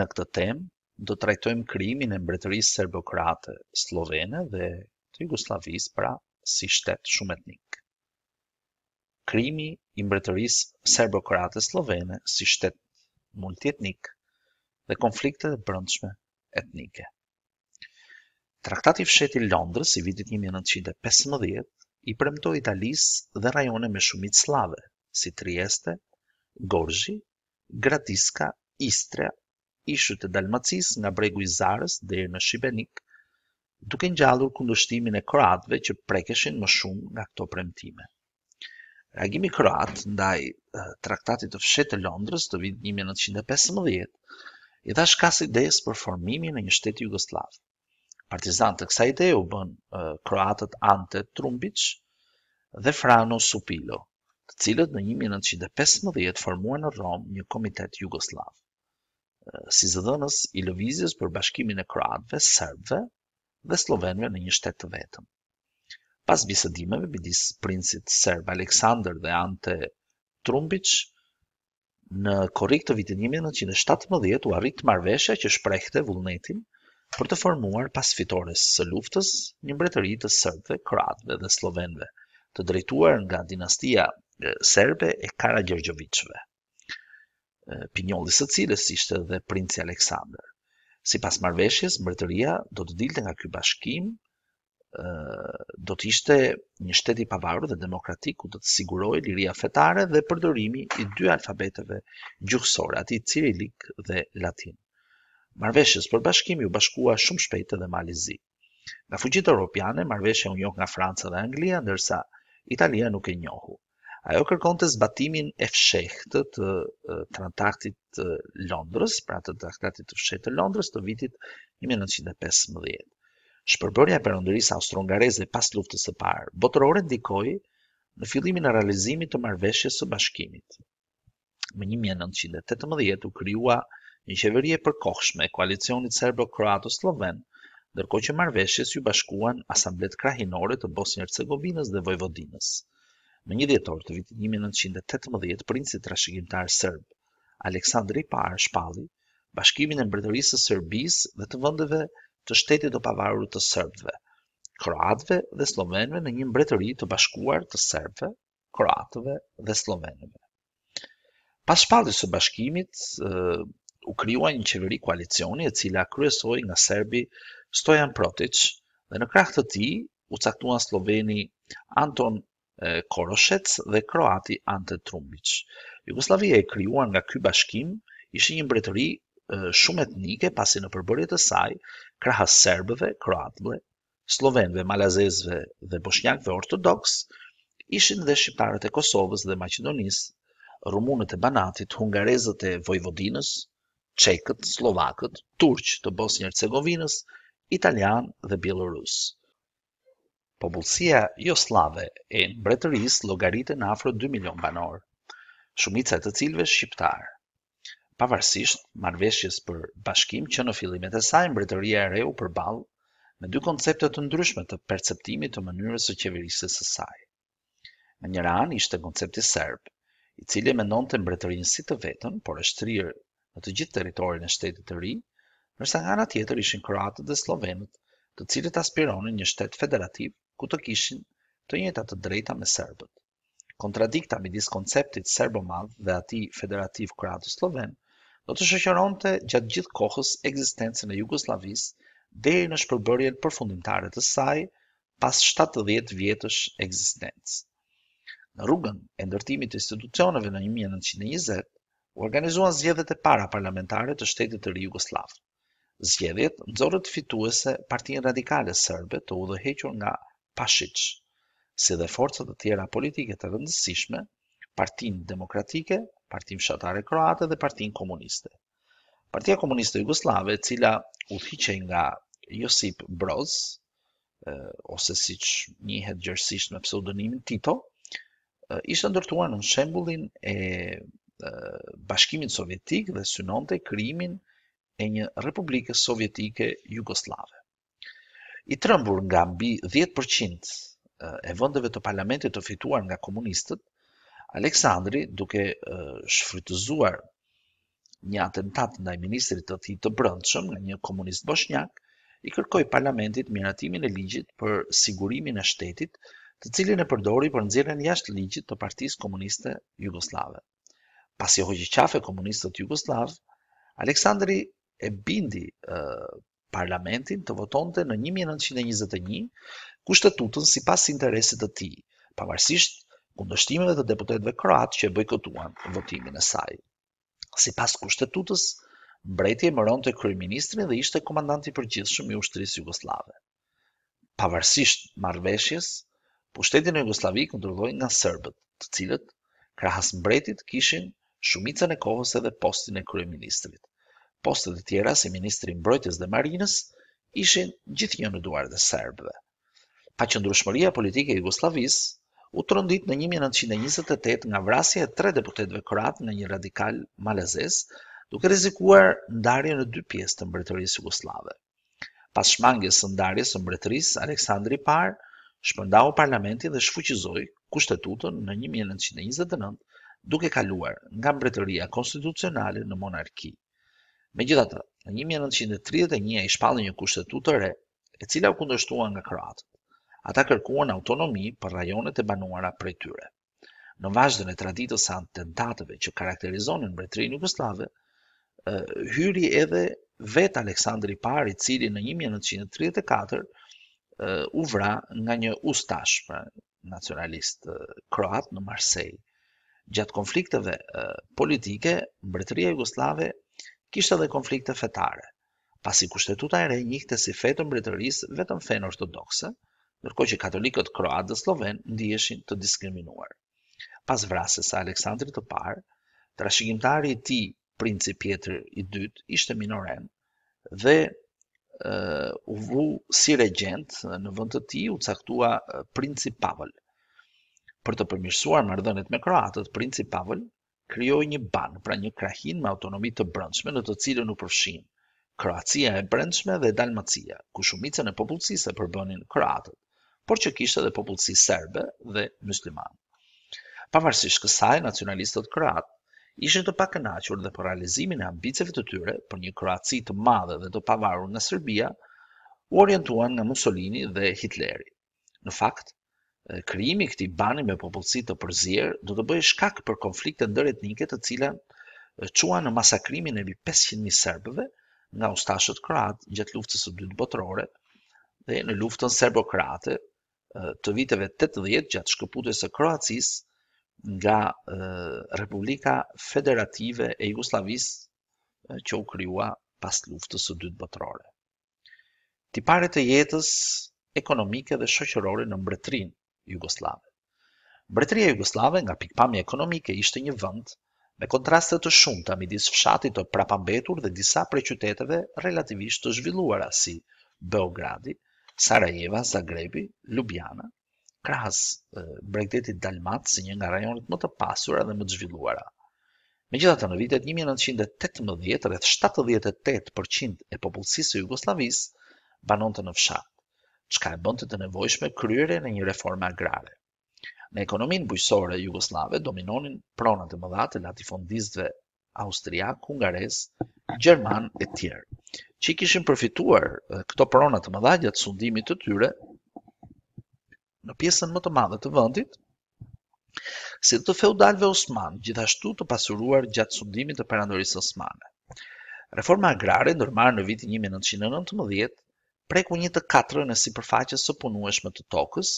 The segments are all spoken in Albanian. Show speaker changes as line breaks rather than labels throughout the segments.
Në këtë temë do trajtojmë krimin e mbretërisë serbokrate slovene dhe të Jugoslavisë, pra si shtet shumë etnik. Krimi i mbretërisë serbokrate slovene si shtet multietnik dhe konflikte e brëndshme etnike. Traktati i fshetit i Londrës i vitit 1915 i premtoi Italisë dhe rajone me shumicë slave, si Trieste, Gorzhi, Gradiska, Istria ishut të Dalmacis nga bregu i Zarës dhe në Shibenik, duke gjallur kundështimin e kroatve që prekeshin më shumë nga këto premtime. Reagimi kroat ndaj traktatit të fshetë të Londrës të vit 1915, i dha shkas idejës për formimin e një shteti Jugoslavë. Partizant të kësa ideu bën kroatët Ante Trumbic dhe Frano Supilo, të cilët në 1915 formuan në Rom një komitet Jugoslavë si zëdhënës i lëvizjes për bashkimin e kroatëve, serbëve dhe slovenëve në një shtetë të vetëm. Pas bisedimeve bidis princit serb Aleksandr dhe Ante Trumbic, në korik të në 1917 u arrit marveshja që shprehte vullnetin për të formuar pas fitores së luftës një mbretëri të serbëve, kroatëve dhe slovenëve, të drejtuar nga dinastia serbe e Karagjergjovicve pinjolli së cilës ishte dhe princi Aleksander. Si pas marveshjes, mërëtëria do të dilte nga kjo bashkim, do të ishte një shteti pavarur dhe demokratik ku do të siguroj liria fetare dhe përdorimi i dy alfabeteve gjuhësore, ati cirilik dhe latin. Marveshjes për bashkim ju bashkua shumë shpejtë dhe malizi. Nga fuqitë europiane, marveshje unjok nga Franca dhe Anglia, ndërsa Italia nuk e njohu ajo kërkon të zbatimin e fshehtë të, të traktatit të Londrës, pra të traktatit të fshehtë të Londrës të vitit 1915. Shpërbërja e perëndërisë austro-ungareze pas luftës së parë botërore ndikoi në fillimin e realizimit të marrëveshjes së bashkimit. Më 1918 u krijua një qeveri e përkohshme e koalicionit serbo-kroato-sloven, ndërkohë që marrëveshjes u bashkuan asamblet krahinore të Bosnjë-Hercegovinës dhe Vojvodinës. Në një djetor të vitit 1918, princi të rashëgjimtar sërb, Aleksandri Parë Shpalli, bashkimin e mbretërisë së dhe të vëndeve të shtetit të pavarur të sërbëve, kroatëve dhe slovenve në një mbretëri të bashkuar të sërbëve, kroatëve dhe slovenëve. Pas shpallës së bashkimit, u kryua një qeveri koalicioni e cila kryesoi nga serbi Stojan Protic, dhe në krah të tij u caktuan sloveni Anton Koroshec dhe Kroati Ante Trumbic. Jugoslavia e krijuar nga ky bashkim ishte një mbretëri shumë etnike pasi në përbërje të saj krahas serbëve, kroatëve, slovenve, malazezëve dhe bosnjakëve ortodoks ishin dhe shqiptarët e Kosovës dhe Maqedonisë, rumunët e Banatit, hungarezët e Vojvodinës, çekët, slovakët, turqë të Bosnjë-Hercegovinës, italian dhe Bielorusë popullsia jo slave e mbretërisë llogaritën afro 2 milion banor, shumica të cilëve shqiptar. Pavarësisht marrveshjes për bashkim që në fillimet e saj mbretëria e reu përball me dy koncepte të ndryshme të perceptimit të mënyrës së qeverisjes së saj. Në një ran ishte koncepti serb, i cili mendonte mbretërinë si të vetën, por e shtrirë në të gjithë territorin e shtetit të ri, nërsa nga nga tjetër ishin Kroatët dhe Slovenët, të cilët aspironin një shtet federativë ku të kishin të njëta të drejta me serbët. Kontradikta midis konceptit serbomadh dhe ati federativ kratu sloven, do të shoqëronte gjatë gjithë kohës ekzistencën e Jugoslavis dhe i në shpërbërjen përfundimtare të saj pas 70 vjetësh ekzistencë. Në rrugën e ndërtimit të institucioneve në 1920, u organizuan zgjedhjet e para parlamentare të shtetit të ri Jugosllav. Zgjedhjet nxorrën fituese Partinë Radikale Serbe, të udhëhequr nga Pashic, si dhe forcat e tjera politike të rëndësishme, Partin Demokratike, Partin Shqiptare Kroate dhe Partin Komuniste. Partia Komuniste Jugoslave, Jugosllave, e cila u nga Josip Broz, ose siç njëhet gjerësisht me pseudonimin Tito, ishte ndërtuar në shembullin e Bashkimit Sovjetik dhe synonte krijimin e një Republike Sovjetike Jugosllave i trëmbur nga mbi 10% eh, e vëndëve të parlamentit të fituar nga komunistët, Aleksandri, duke eh, shfrytëzuar një atentat ndaj ministrit të ti të brëndëshëm nga një komunist boshnjak, i kërkoj parlamentit miratimin e ligjit për sigurimin e shtetit, të cilin e përdori për nëzirën jashtë ligjit të partisë komuniste Jugoslave. Pas i hoqë qafe komunistët Jugoslav, Aleksandri e bindi eh, parlamentin të votonte në 1921 kushtetutën si pas interesit të ti, pavarësisht kundështimeve të deputetve kroat që e bëjkotuan votimin e saj. Si pas kushtetutës, mbretje më rronë të kryeministrin dhe ishte komandanti për gjithë shumë i ushtërisë Jugoslave. Pavarësisht marveshjes, pushtetin e Jugoslavik në nga Sërbët, të cilët krahas mbretit kishin shumicën e kohës edhe postin e kryeministrit. Postet e tjera si Ministri i Mbrojtjes dhe Marinës ishin gjithnjë në duar të serbëve. Paqëndrueshmëria politike e Jugosllavisë u trondit në 1928 nga vrasja e tre deputetëve kroat në një radikal malezez, duke rrezikuar ndarjen në dy pjesë të mbretërisë jugosllave. Pas shmangjes së ndarjes së mbretërisë Aleksandri i Parë shpëndau parlamentin dhe shfuqizoi kushtetutën në 1929 duke kaluar nga mbretëria konstitucionale në monarki Me gjitha të, në 1931 i shpallën një kushtetut të re, e cila u kundështua nga Kroatët. Ata kërkuan autonomi për rajonet e banuara prej tyre. Në vazhdën e traditës sa tentatëve që karakterizonin mbretërinë Jugoslave, hyri edhe vet Aleksandri Pari, i cili në 1934 u vra nga një ustash, për nacionalist kroat në Marsej. Gjatë konflikteve politike, mbretëria Jugoslave kishte edhe konflikte fetare. Pasi kushtetuta e re të si fetë mbretërisë vetëm fenë ortodokse, ndërkohë që katolikët kroatë dhe slovenë ndiheshin të diskriminuar. Pas vrasjes së Aleksandrit të parë, trashëgimtari i tij, princi pjetër i dytë, ishte minoren dhe u vu si regjent në vend të tij u caktua princi Pavel. Për të përmirësuar marrëdhëniet me kroatët, princi Pavel krijoi një ban, pra një krahin me autonomi të brendshme në të cilën u përfshin Kroacia e brendshme dhe Dalmacia, ku shumicën e popullsisë përbënin kroatët, por që kishte edhe popullsi serbe dhe musliman. Pavarësisht kësaj, nacionalistët Kroatë ishin të pakënaqur dhe për realizimin e ambiceve të tyre për një Kroaci të madhe dhe të pavarur nga Serbia, u orientuan nga Mussolini dhe Hitleri. Në fakt, krijimi i këtij bani me popullsi të përzier do të bëjë shkak për konflikte ndër etnike të cilat çuan në masakrimin e mbi 500 mijë serbëve nga ustashët kroat gjatë luftës së dytë botërore dhe në luftën serbo-kroate të viteve 80 gjatë shkëputjes së Kroacisë nga Republika Federative e Jugoslavisë që u krijua pas luftës së dytë botërore. Tiparet e jetës ekonomike dhe shoqërore në mbretërinë Jugoslave. Mbretëria Jugoslave nga pikpamja ekonomike ishte një vend me kontraste të shumta midis fshatit të prapambetur dhe disa prej qyteteve relativisht të zhvilluara si Beogradi, Sarajeva, Zagrebi, Ljubljana, krahas Bregdetit Dalmat si një nga rajonet më të pasura dhe më të zhvilluara. Megjithatë në vitet 1918 rreth 78% e popullsisë së banon banonte në fshat që ka e bënd të të nevojshme kryre në një reforme agrare. Në ekonomin bujësore e Jugoslave, dominonin pronat e mëdhat e latifondistëve Austriak, hungarez, Gjerman e tjerë, që i kishin përfituar këto pronat të mëdhat gjatë sundimit të tyre në pjesën më të madhe të vëndit, si të feudalve Osman, gjithashtu të pasuruar gjatë sundimit të perandorisë Osmane. Reforma agrare, nërmarë në vitin 1919, preku një të katrë në si përfaqës së punueshme të tokës,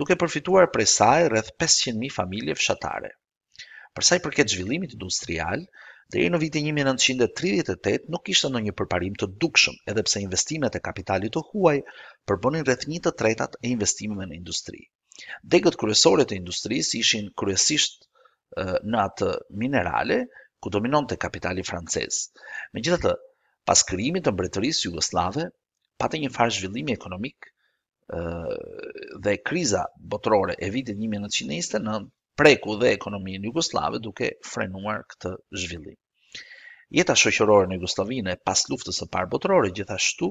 duke përfituar prej saj rreth 500.000 familje fshatare. Përsa i përket zhvillimit industrial, dhe në vitin 1938 nuk kishte në një përparim të dukshëm, edhe pse investimet e kapitalit të huaj përbonin rreth një të tretat e investimeve në industri. Degët kryesore të industrisë ishin kryesisht në atë minerale, ku dominon të kapitali francesë. Me gjithë të, pas krijimit të mbretërisë jugosllave, patë një farë zhvillimi ekonomik dhe kriza botërore e vitit 1929 në preku dhe ekonominë Jugoslave duke frenuar këtë zhvillim. Jeta shoqërore në Jugoslavinë pas luftës së parë botërore gjithashtu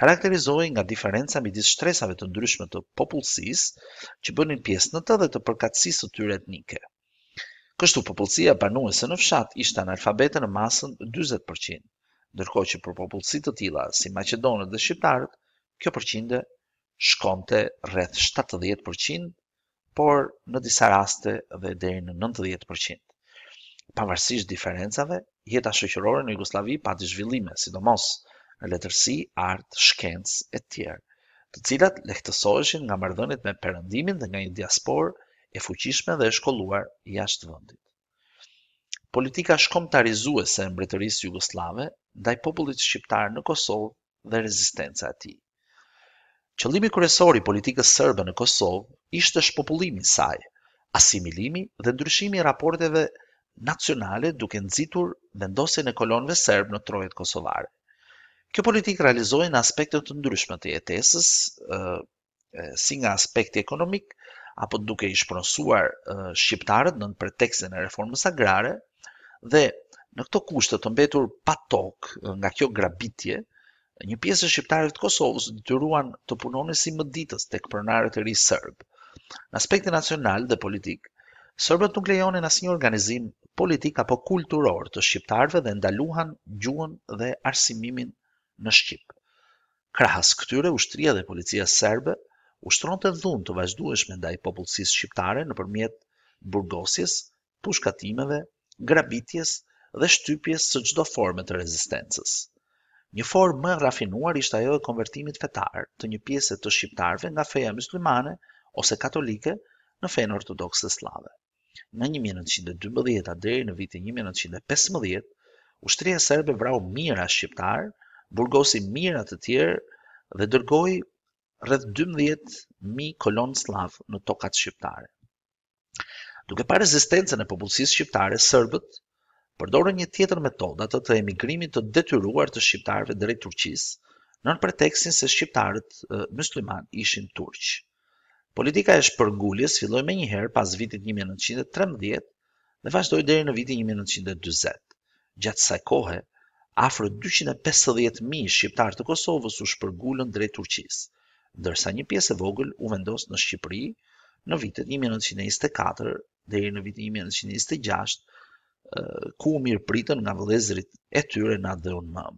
karakterizohej nga diferenca midis shtresave të ndryshme të popullsisë që bënin pjesë në të dhe të përkatësisë së tyre etnike. Kështu popullësia banuese në fshat ishte analfabete në masën ndërkohë që për popullësi të tilla si maqedonët dhe shqiptarët, kjo përqindje shkonte rreth 70%, por në disa raste dhe deri në 90%. Pavarësisht diferencave, jeta shoqërore në Jugosllavi pati zhvillime, sidomos në letërsi, art, shkencë e tjerë, të cilat lehtësoheshin nga marrëdhëniet me perëndimin dhe nga një diaspor e fuqishme dhe e shkolluar jashtë vendit politika shkomtarizuese e mbretërisë jugosllave ndaj popullit shqiptar në Kosovë dhe rezistenca e tij. Qëllimi kryesor i politikës serbe në Kosovë ishte shpopullimi i saj, asimilimi dhe ndryshimi i raporteve nacionale duke nxitur vendosjen e kolonëve serb në trojet kosovare. Kjo politikë realizohej në aspekte të ndryshme të jetesës, ë si nga aspekti ekonomik apo duke i shpronsuar shqiptarët nën në pretekstin e reformës agrare, dhe në këto kushte të mbetur pa tokë nga kjo grabitje, një pjesë e shqiptarëve të Kosovës detyruan të punonin si mditës tek pronarët e ri serb. Në aspektin nacional dhe politik, serbët nuk lejonin asnjë organizim politik apo kulturor të shqiptarëve dhe ndaluan gjuhën dhe arsimimin në shqip. Krahas këtyre ushtria dhe policia serbe ushtronte dhunë të vazhdueshme ndaj popullsisë shqiptare nëpërmjet burgosjes, pushkatimeve grabitjes dhe shtypjes së çdo forme të rezistencës. Një formë më rafinuar ishte ajo e konvertimit fetar të një pjese të shqiptarëve nga feja myslimane ose katolike në fen ortodokse slave. Në 1912-a deri në vitin 1915, ushtria serbe vrau mira shqiptar, burgosi mira të tjerë dhe dërgoi rreth 12 mijë kolon slav në tokat shqiptare. Duke parë rezistencën e popullsisë shqiptare, sërbët përdorën një tjetër metodë atë të emigrimit të detyruar të shqiptarëve drejt Turqisë, nën preteksin se shqiptarët muslimanë ishin turq. Politika e shpërnguljes filloi më njëherë pas vitit 1913 dhe vazhdoi deri në vitin 1940. Gjatë kësaj kohe, afro 250.000 shqiptarë të Kosovës u shpërgulën drejt Turqisë, ndërsa një pjesë e vogël u vendos në Shqipëri në vitet deri në vitin 1926, ku u pritën nga vëllezërit e tyre në atë mëmë.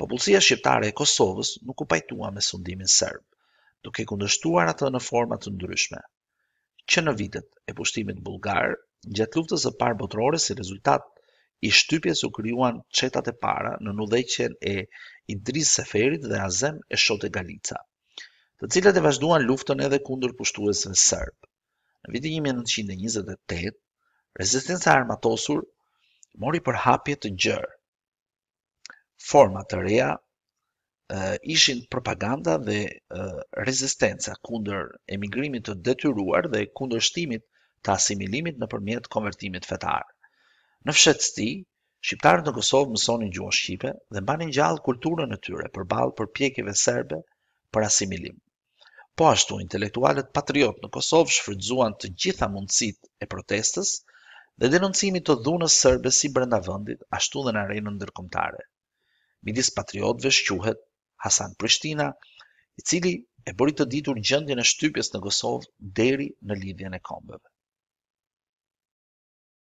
Popullsia shqiptare e Kosovës nuk u pajtua me sundimin serb, duke kundërshtuar atë në forma të ndryshme. Që në vitet e pushtimit bulgar, gjatë luftës së parë botërore si rezultat i shtypjes u krijuan çetat e para në udhëheqjen e Idris Seferit dhe Azem e Shotë Galica, të cilët e vazhduan luftën edhe kundër pushtuesve serb. Në vitin 1928, rezistenca armatosur mori për hapje të gjërë. Forma të reja ishin propaganda dhe rezistenca kunder emigrimit të detyruar dhe kunder shtimit të asimilimit në përmjet konvertimit fetar. Në fshetësti, Shqiptarët në Kosovë mësonin gjuhën Shqipe dhe mbanin gjallë kulturën e tyre për balë për pjekive serbe për asimilim. Po ashtu, intelektualet patriot në Kosovë shfrytzuan të gjitha mundësit e protestës dhe denoncimit të dhunës sërbe si brenda vëndit, ashtu dhe në arenën ndërkomtare. Midis patriotve shquhet Hasan Prishtina, i cili e bëri të ditur gjendjen e shtypjes në Kosovë deri në lidhjen e kombëve.